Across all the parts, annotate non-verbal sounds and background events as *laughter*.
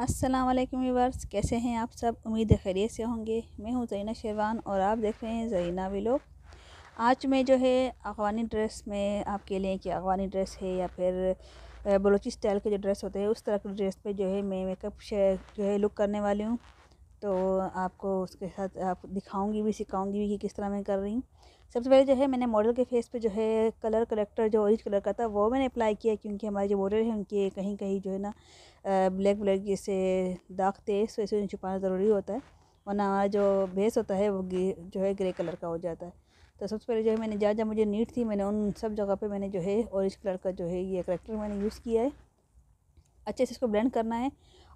अस्सलाम वालेकुम व्यूवर्स कैसे हैं आप सब उम्मीद खैरियत से होंगे मैं हूं जैना शेरवान और आप देख रहे हैं जैना लोग आज मैं जो है अफगानी ड्रेस में आपके लिए कि अफगानी ड्रेस है या फिर बलोची स्टाइल के जो ड्रेस होते हैं उस तरह के ड्रेस पे जो है मैं मेकअप जो है लुक करने वाली हूँ तो आपको उसके साथ आप दिखाऊंगी भी सिखाऊंगी भी कि किस तरह मैं कर रही हूँ सबसे पहले जो है मैंने मॉडल के फेस पे जो है कलर कलेक्टर जो ऑरेंज कलर का था वो मैंने अप्लाई किया क्योंकि हमारे जो बॉर्डर हैं उनके कहीं कहीं जो है ना ब्लैक ब्लैक जैसे दाग थे सो तो इसे छुपाना ज़रूरी होता है वरना हमारा जो बेस होता है वो जो है ग्रे कलर का हो जाता है तो सबसे पहले जो है मैंने जहाँ जहाँ मुझे नीट थी मैंने उन सब जगह पर मैंने जो है ऑरेंज कलर का जो है ये करेक्टर मैंने यूज़ किया है अच्छे से इसको ब्लेंड करना है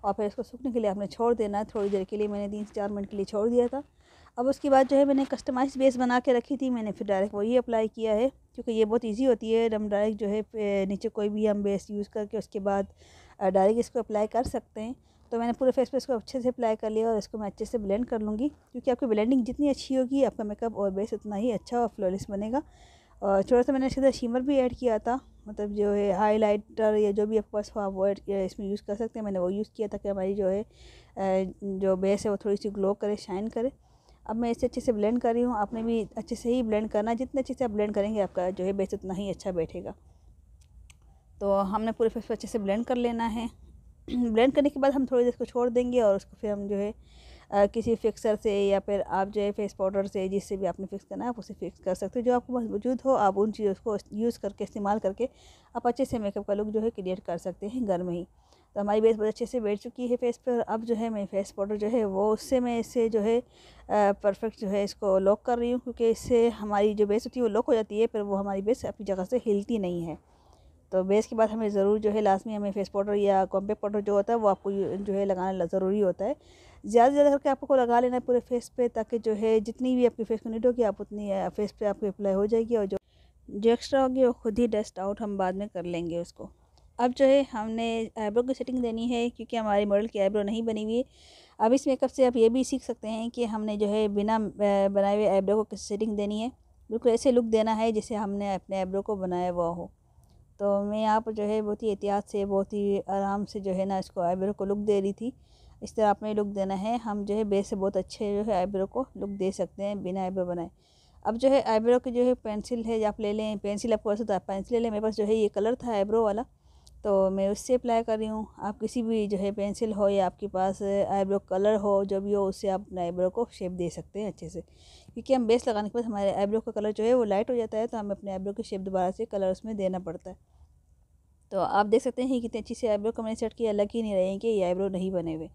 और फिर इसको सूखने के लिए आपने छोड़ देना है थोड़ी देर के लिए मैंने तीन से चार मिनट के लिए छोड़ दिया था अब उसके बाद जो है मैंने कस्टमाइज बेस बना के रखी थी मैंने फिर डायरेक्ट वही अप्लाई किया है क्योंकि ये बहुत इजी होती है हम डायरेक्ट जो है नीचे कोई भी हम बेस यूज़ करके उसके बाद डायरेक्ट इसको अप्लाई कर सकते हैं तो मैंने पूरे फेस पे इसको अच्छे से अप्लाई कर लिया और इसको मैं अच्छे से ब्लेंड कर लूँगी क्योंकि आपकी ब्लेंडिंग जितनी अच्छी होगी आपका मेकअप और बेस उतना ही अच्छा और फ्लॉलेस बनेगा और छोटा सा मैंने इसके अंदर शीमर भी ऐड किया था मतलब जो है लाइटर या जो भी आपके पास हो आप वो इसमें यूज़ कर सकते हैं मैंने वो यूज़ किया ताकि हमारी जो है जो बेस है वो थोड़ी सी ग्लो करे शाइन करे अब मैं इसे अच्छे से ब्लेंड कर रही हूँ आपने भी अच्छे से ही ब्लेंड करना जितने अच्छे से आप ब्लेंड करेंगे आपका जो है बेस उतना ही अच्छा बैठेगा तो हमने पूरे फेस को अच्छे से ब्लेंड कर लेना है ब्लेंड *clears throat* करने के बाद हम थोड़ी देर इसको छोड़ देंगे और उसको फिर हम जो है किसी फिक्सर से या फिर आप जो है फेस पाउडर से जिससे भी आपने फिक्स करना है आप उसे फिक्स कर सकते हो जो आपको मौजूद हो आप उन चीज़ों को यूज़ करके इस्तेमाल करके आप अच्छे से मेकअप का लुक जो है क्रिएट कर सकते हैं घर में ही तो हमारी बेस बहुत अच्छे से बैठ चुकी है फेस पर अब जो है मैं फेस पाउडर जो है वो उससे मैं इसे जो है परफेक्ट जो है इसको लॉक कर रही हूँ क्योंकि इससे हमारी जो बेस होती है वो लॉक हो जाती है पर वो हमारी बेस अपनी जगह से हिलती नहीं है तो बेस के बाद हमें ज़रूर जो है लास्ट में हमें फेस पाउडर या कॉम्पैक्ट पाउडर जो होता है वो आपको जो है लगाना ज़रूरी होता है ज़्यादा से ज़्यादा करके आपको लगा लेना है पूरे फेस पे ताकि जो है जितनी भी आपकी फेस को होगी आप उतनी फेस पे आपकी अप्लाई हो जाएगी और जो जो एक्स्ट्रा होगी वो खुद ही डस्ट आउट हम बाद में कर लेंगे उसको अब जो है हमने आईब्रो की सेटिंग देनी है क्योंकि हमारे मॉडल की आईब्रो नहीं बनी हुई अब इस मेकअप से आप ये भी सीख सकते हैं कि हमने जो है बिना बनाए हुए आईब्रो को किस सेटिंग देनी है बिल्कुल ऐसे लुक देना है जिसे हमने अपने आईब्रो को बनाया हुआ हो तो मैं यहाँ पर जो है बहुत ही एहतियात से बहुत ही आराम से जो है ना इसको आईब्रो को लुक दे रही थी इस तरह आपने लुक देना है हम जो है बेस से बहुत अच्छे जो है आईब्रो को लुक दे सकते हैं बिना आईब्रो बनाए अब जो है आईब्रो की जो है पेंसिल है आप ले लें पेंसिल आपको ऐसा तो पेंसिल ले लें मेरे पास जो है ये कलर था आईब्रो वाला तो मैं उससे अप्लाई कर रही हूँ आप किसी भी जो है पेंसिल हो या आपके पास आईब्रो कलर हो जो भी हो उससे आप अपने आईब्रो को शेप दे सकते हैं अच्छे से क्योंकि हम बेस लगाने के बाद हमारे आईब्रो का कलर जो है वो लाइट हो जाता है तो हमें अपने आईब्रो की शेप दोबारा से कलर उसमें देना पड़ता है तो आप देख सकते हैं कितनी अच्छी से आईब्रो को मैंने सेट किया अलग ही नहीं रहेंगे कि ये आईब्रो नहीं बने हुए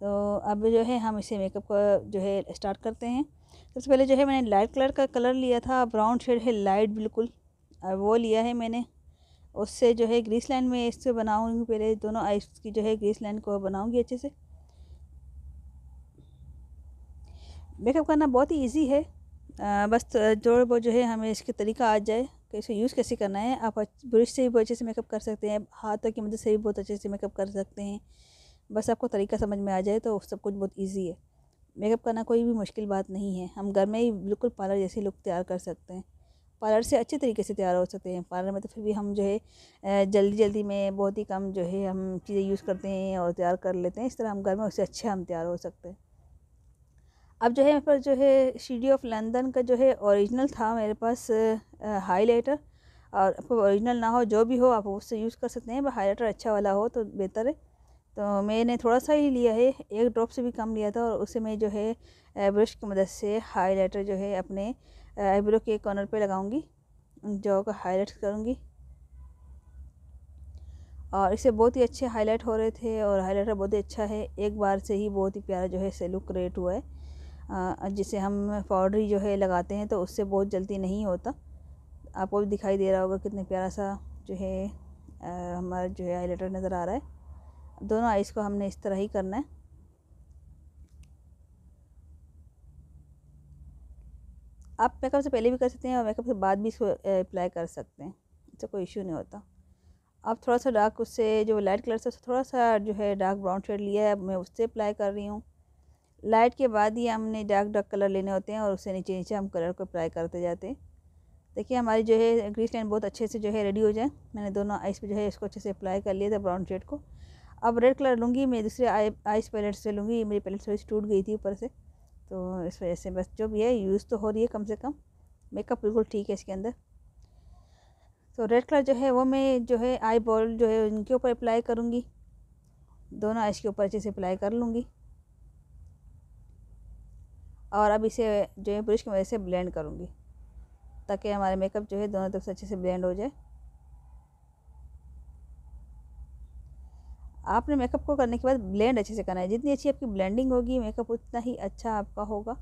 तो अब जो है हम इसे मेकअप का जो है स्टार्ट करते हैं सबसे पहले जो है मैंने लाइट कलर का कलर लिया था ब्राउन शेड है लाइट बिल्कुल और वो लिया है मैंने उससे जो है ग्रीस लाइन में इससे बनाऊँगी पहले दोनों आइस की जो है ग्रीस लाइन को बनाऊँगी अच्छे से मेकअप करना बहुत ही ईजी है आ, बस तो, जोड़ बहुत जो है हमें इसके तरीका आ जाए कि इसको यूज़ कैसे करना है आप ब्रश से भी बहुत अच्छे से मेकअप कर सकते हैं हाथों की मदद से भी बहुत अच्छे से मेकअप कर सकते हैं बस आपको तरीका समझ में आ जाए तो सब कुछ बहुत ईजी है मेकअप करना कोई भी मुश्किल बात नहीं है हम घर में ही बिल्कुल पार्लर जैसे लुक तैयार कर सकते हैं पार्लर से अच्छे तरीके से तैयार हो सकते हैं पार्लर में तो फिर भी हम जो है जल्दी जल्दी में बहुत ही कम जो है हम चीज़ें यूज़ करते हैं और तैयार कर लेते हैं इस तरह हम घर में उससे अच्छे हम तैयार हो सकते हैं अब जो है मेरे पास जो है सीडी ऑफ लंदन का जो है ओरिजिनल था मेरे पास हाईलाइटर और आपको ओरिजिनल ना हो जो भी हो आप उससे यूज़ कर सकते हैं हाईलाइटर अच्छा वाला हो तो बेहतर है तो मैंने थोड़ा सा ही लिया है एक ड्रॉप से भी कम लिया था और उसे मैं जो है ब्रश की मदद से हाइलाइटर जो है अपने आईब्रो के कॉर्नर पे लगाऊंगी जो का हाईलाइट करूँगी और इससे बहुत ही अच्छे हाईलाइट हो रहे थे और हाईलाइटर बहुत ही अच्छा है एक बार से ही बहुत ही प्यारा जो है इसे लुक क्रिएट हुआ है जिसे हम पाउडरी जो है लगाते हैं तो उससे बहुत जल्दी नहीं होता आपको भी दिखाई दे रहा होगा कितने प्यारा सा जो है हमारा जो है हाईलाइटर नज़र आ रहा है दोनों आइस को हमने इस तरह ही करना है आप मेकअप से पहले भी कर सकते हैं और मेकअप के बाद भी इसको अप्लाई कर सकते हैं इससे कोई इशू नहीं होता अब थोड़ा सा डार्क उससे जो लाइट कलर से थोड़ा सा जो है डार्क ब्राउन शेड लिया है मैं उससे अप्लाई कर रही हूँ लाइट के बाद ही हमने डार्क डार्क कलर लेने होते हैं और उससे नीचे नीचे हम कलर को अप्लाई करते जाते हैं देखिए हमारी जो है ग्रीस लाइन बहुत अच्छे से जो है रेडी हो जाए मैंने दोनों आइस पर जो है इसको अच्छे से अप्लाई कर लिया था ब्राउन शेड को अब रेड कलर लूँगी मैं दूसरे आई आइस पैलेट से लूँगी मेरी पैलेट थोड़ी टूट गई थी ऊपर से तो इस वजह से बस जो भी है यूज़ तो हो रही है कम से कम मेकअप बिल्कुल ठीक है इसके अंदर तो रेड कलर जो है वो मैं जो है आई बॉल जो है उनके ऊपर अप्लाई करूँगी दोनों आइस के ऊपर अच्छे से अप्लाई कर लूँगी और अब इसे जो है ब्रश की मदद से ब्लेंड करूँगी ताकि हमारा मेकअप जो है दोनों तरफ से अच्छे से ब्लेंड हो जाए आपने मेकअप को करने के बाद ब्लेंड अच्छे से करना है जितनी अच्छी आपकी ब्लेंडिंग होगी मेकअप उतना ही अच्छा आपका होगा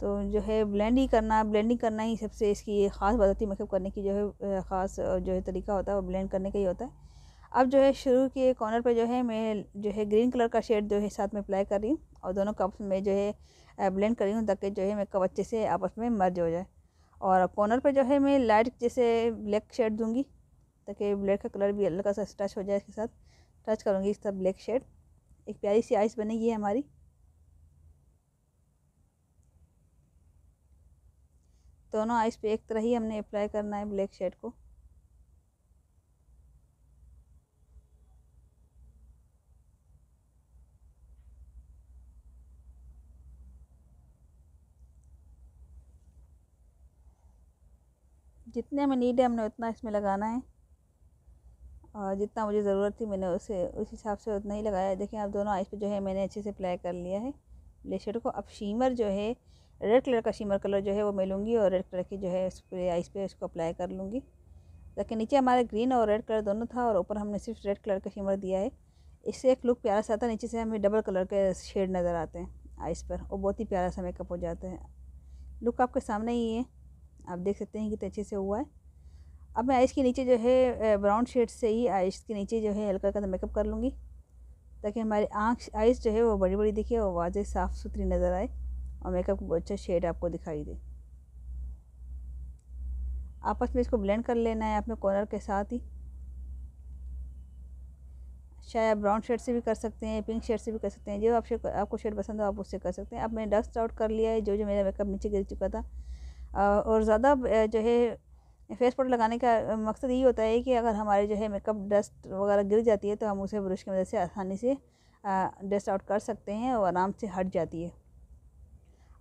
तो जो है ब्लेंड ही करना ब्लेंडिंग करना ही सबसे इसकी ख़ास बात होती है मेकअप करने की जो है ख़ास जो है तरीका होता है वो ब्लेंड करने का ही होता है अब जो है शुरू के कॉर्नर पर जो है मैं जो है ग्रीन कलर का शेड जो है साथ में अप्लाई कर रही हूँ और दोनों कप्स में जो है ब्लेंड कर रही हूँ ताकि जो है मेकअप अच्छे से आपस में मर्ज हो जाए और कॉर्नर पर जो है मैं लाइट जैसे ब्लैक शेड दूँगी ताकि ब्लैक का कलर भी हल्का सा स्टच हो जाए इसके साथ टच करूँगी इसका ब्लैक शेड एक प्यारी सी आइस बनेगी हमारी दोनों आइस पे एक तरह ही हमने अप्लाई करना है ब्लैक शेड को जितने हमें नीड है हमने उतना इसमें लगाना है और जितना मुझे ज़रूरत थी मैंने उसे उस हिसाब से उतना ही लगाया देखिए आप दोनों आइस पे जो है मैंने अच्छे से अप्लाई कर लिया है ब्लेशर को अब शीमर जो है रेड कलर का शीमर कलर जो है वो मैं लूँगी और रेड कलर की जो है स्प्रे आइस पे उसको अप्लाई कर लूँगी ताकि नीचे हमारा ग्रीन और रेड कलर दोनों था और ऊपर हमने सिर्फ रेड कलर का शीमर दिया है इससे एक लुक प्यारा सा आता है नीचे से हमें डबल कलर के शेड नज़र आते हैं आइस पर और बहुत ही प्यारा सा मेकअप हो जाता है लुक आपके सामने ही है आप देख सकते हैं कितने अच्छे से हुआ है अब मैं आइश के नीचे जो है ब्राउन शेड से ही आइश के नीचे जो है हल्का हल्का मेकअप कर लूँगी ताकि हमारी आँख आइस जो है वो बड़ी बड़ी दिखे और वाजे साफ़ सुथरी नज़र आए और मेकअप अच्छा शेड आपको दिखाई दे आपस में इसको ब्लेंड कर लेना है अपने कॉर्नर के साथ ही शायद आप ब्राउन शेड से भी कर सकते हैं पिंक शेड से भी कर सकते हैं जो आप शेड आपको शेड पसंद हो आप उससे कर सकते हैं अब मैंने डस्ट आउट कर लिया है जो जो मेरा मेकअप नीचे गिर चुका था और ज़्यादा जो है फेस पाउडर लगाने का मकसद यही होता है कि अगर हमारे जो है मेकअप डस्ट वगैरह गिर जाती है तो हम उसे ब्रश की मदद से आसानी से डस्ट आउट कर सकते हैं और आराम से हट जाती है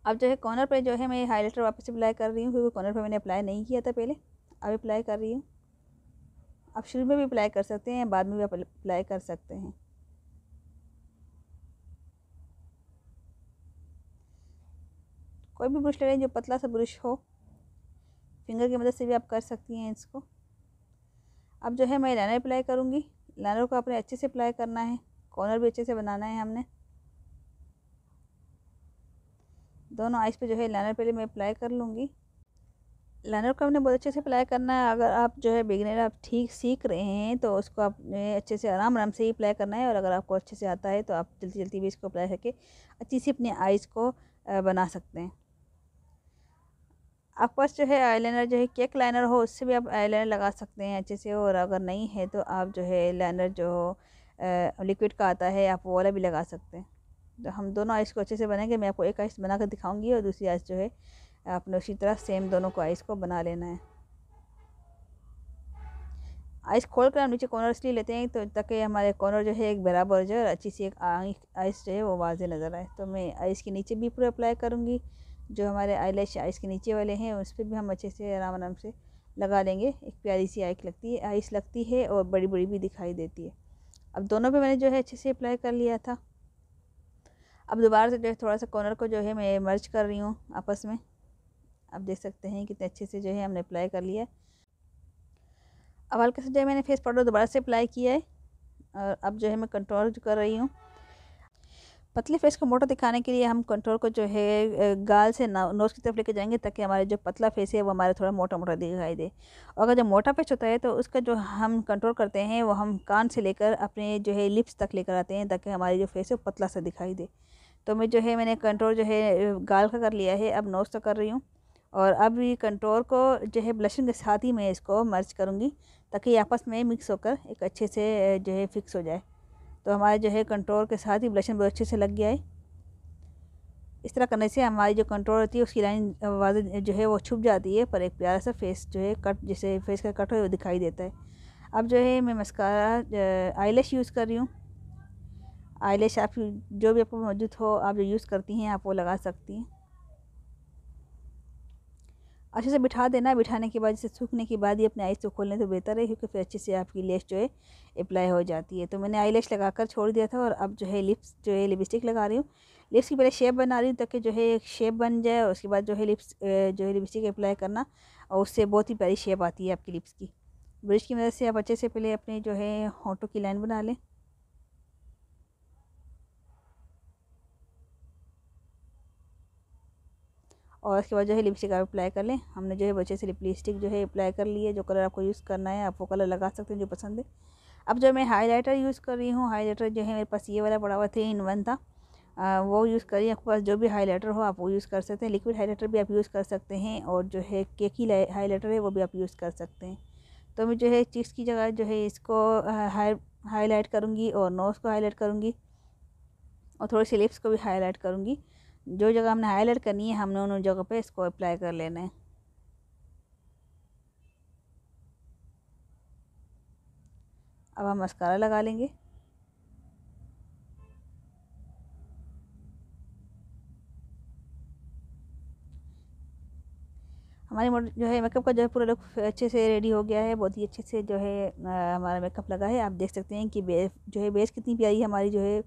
अब जो है कॉर्नर पर जो है मैं हाईलाइटर वापस से अप्लाई कर रही हूँ क्योंकि कॉर्नर पर मैंने अप्लाई नहीं किया था पहले अब अप्लाई कर रही हूँ आप शुरू में भी अप्लाई कर सकते हैं बाद में भी अप्लाई कर सकते हैं कोई भी ब्रश ले लें जो पतला सा ब्रश हो फिंगर की मदद से भी आप कर सकती हैं इसको अब जो है मैं लाइनर अप्लाई करूँगी लाइनर को आपने अच्छे से अप्लाई करना है कॉर्नर भी अच्छे से बनाना है हमने दोनों आइस पे जो है लाइनर पहले मैं अप्लाई कर लूँगी लाइनर को हमने बहुत अच्छे से अप्लाई करना है अगर आप जो है बिगनर आप ठीक सीख रहे हैं तो उसको आप अच्छे से आराम आराम से ही अप्लाई करना है और अगर आपको अच्छे से आता है तो आप जल्दी जल्दी भी इसको अप्लाई करके अच्छी सी अपनी आइज़ को बना सकते हैं आपके पास जो है आईलाइनर जो है केक लाइनर हो उससे भी आप आईलाइनर लगा सकते हैं अच्छे से और अगर नहीं है तो आप जो है लाइनर जो लिक्विड का आता है आप वो वाला भी लगा सकते हैं तो हम दोनों आइस को अच्छे से बनाएंगे मैं आपको एक आइस बना कर दिखाऊँगी और दूसरी आइस जो है आपने उसी तरह सेम दोनों को आइस को बना लेना है आइस खोल कर हम नीचे कॉर्नर इसलिए लेते हैं तो ताकि हमारे कॉर्नर जो है एक बराबर जो है अच्छी सी एक आइस जो है वो वाजे नज़र आए तो मैं आइस के नीचे भी पूरा अप्लाई करूँगी जो हमारे आई लैश आइस के नीचे वाले हैं उस पर भी हम अच्छे से आराम आराम से लगा लेंगे एक प्यारी सी आइस लगती है आइस लगती है और बड़ी बड़ी भी दिखाई देती है अब दोनों पे मैंने जो है अच्छे से अप्लाई कर लिया था अब दोबारा से जो है थोड़ा सा कॉर्नर को जो है मैं मर्ज कर रही हूँ आपस में आप देख सकते हैं कितने अच्छे से जो है हमने अप्लाई कर लिया है अब हल्का सा जो है मैंने फेस पाउडर दोबारा से अप्लाई किया है और अब जो है मैं कंट्रोल कर रही हूँ पतली फेस को मोटा दिखाने के लिए हम कंट्रोल को जो है गाल से नोज़ की तरफ लेके जाएंगे ताकि हमारे जो पतला फेस है वो हमारा थोड़ा मोटा मोटा दिखाई दे अगर जो मोटा फेस होता है तो उसका जो हम कंट्रोल करते हैं वो हम कान से लेकर अपने जो है लिप्स तक लेकर आते हैं ताकि हमारी जो फेस है पतला सा दिखाई दे तो मैं जो है मैंने कंट्रोल जो है गाल का कर लिया है अब नोज़ तो कर रही हूँ और अब ये कंट्रोल को जो है ब्लशिंग के साथ ही मैं इसको मर्ज करूँगी ताकि आपस में मिक्स होकर एक अच्छे से जो है फिक्स हो जाए तो हमारे जो है कंट्रोल के साथ ही ब्लशन बहुत अच्छे से लग गया है इस तरह करने से हमारी जो कंट्रोल होती है उसकी लाइन वाजह जो है वो छुप जाती है पर एक प्यारा सा फेस जो है कट जैसे फेस का कट हो वो दिखाई देता है अब जो है मैं मस्कारा आईलेश यूज़ कर रही हूँ आईलेश आप जो भी आपको मौजूद हो आप जो यूज़ करती हैं आप वो लगा सकती हैं अच्छे से बिठा देना बिठाने के बाद जैसे सूखने के बाद ही अपने आइस को तो खोलने तो बेहतर है क्योंकि फिर अच्छे से आपकी लेस जो है अप्लाई हो जाती है तो मैंने आई लेस लगा कर छोड़ दिया था और अब जो है लिप्स जो है लिपस्टिक लगा रही हूँ लिप्स की पहले शेप बना रही हूँ ताकि जो है शेप बन जाए और उसके बाद जो है लिप्स जो है लिपस्टिक अप्लाई करना और उससे बहुत ही प्यारी शेप आती है आपकी लिप्स की ब्रश की मदद से आप अच्छे से पहले अपने जो है होंटों की लाइन बना लें और उसके बाद जो है लिपस्टिक आप अप्लाई कर लें हमने जो है बच्चे से लिपस्टिक जो है अप्लाई कर ली है जो कलर आपको यूज़ करना है आप वो कलर लगा सकते हैं जो पसंद है अब जो मैं हाईलाइटर यूज़ कर रही हूँ हाईलाइटर जो है मेरे पास ये वाला पड़ा हुआ थ्री इन वन था आ, वो यूज़ करिए आपके पास जो भी हाईलाइटर हो आप वो यूज़ कर सकते हैं लिक्विड हाईलाइटर भी आप यूज़ कर सकते हैं और जो है केकी हाईलाइटर है वो भी आप यूज़ कर सकते हैं तो मैं जो है चिक्स की जगह जो है इसको हाई हाईलाइट करूँगी और नोज़ को हाईलाइट करूँगी और थोड़ी सी लिप्स को भी हाईलाइट करूँगी जो जगह हमने हाईलाइट करनी है हमने उन जगह पे इसको अप्लाई कर लेना है अब हम मस्कारा लगा लेंगे हमारी जो है मेकअप का जो है पूरा लुक अच्छे से रेडी हो गया है बहुत ही अच्छे से जो है आ, हमारा मेकअप लगा है आप देख सकते हैं कि बेस जो है बेस कितनी प्यारी हमारी जो है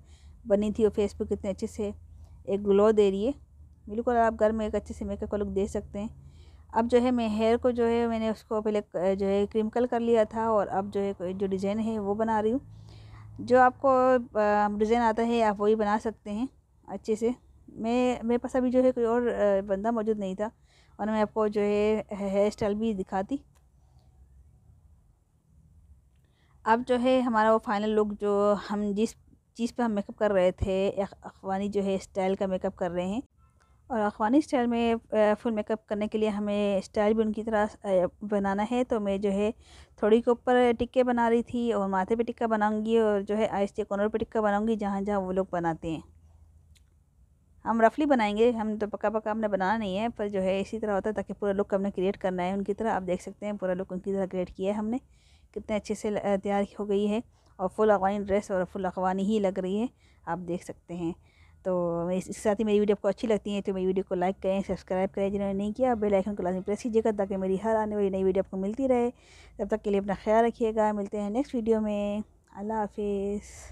बनी थी और फेस पर कितने अच्छे से एक ग्लो दे रही है बिल्कुल आप घर में एक अच्छे से मेकअप का लुक दे सकते हैं अब जो है मैं हेयर को जो है मैंने उसको पहले जो है क्रिम्कल कर लिया था और अब जो है जो डिज़ाइन है वो बना रही हूँ जो आपको डिज़ाइन आता है आप वही बना सकते हैं अच्छे से मैं मेरे पास अभी जो है कोई और बंदा मौजूद नहीं था और मैं आपको जो है हेयर स्टाइल भी दिखाती अब जो है हमारा वो फाइनल लुक जो हम जिस चीज़ पे हम मेकअप कर रहे थे अफवानी जो है स्टाइल का मेकअप कर रहे हैं और अखवानी स्टाइल में फुल मेकअप करने के लिए हमें स्टाइल भी उनकी तरह बनाना है तो मैं जो है थोड़ी के ऊपर टिक्के बना रही थी और माथे पे टिक्का बनाऊंगी और जो है आहिस्ते कॉर्नर पे टिक्का बनाऊंगी जहाँ जहाँ वो लोग बनाते हैं हम रफली बनाएंगे हम तो पक्का पक्का हमने बनाना नहीं है पर जो है इसी तरह होता है ताकि पूरा लुक हमने क्रिएट करना है उनकी तरह आप देख सकते हैं पूरा लुक उनकी तरह क्रिएट किया है हमने कितने अच्छे से तैयार हो गई है और फुल अफवानी ड्रेस और फुल अफवानी ही लग रही है आप देख सकते हैं तो इसके साथ ही मेरी वीडियो आपको अच्छी लगती है तो मेरी वीडियो को लाइक करें सब्सक्राइब करें जिन्होंने नहीं किया बेल आइकन को लाजमी प्रेस कीजिएगा ताकि मेरी हर आने वाली नई वीडियो आपको मिलती रहे तब तक के लिए अपना ख्याल रखिएगा मिलते हैं नेक्स्ट वीडियो में अल्लाह हाफिज़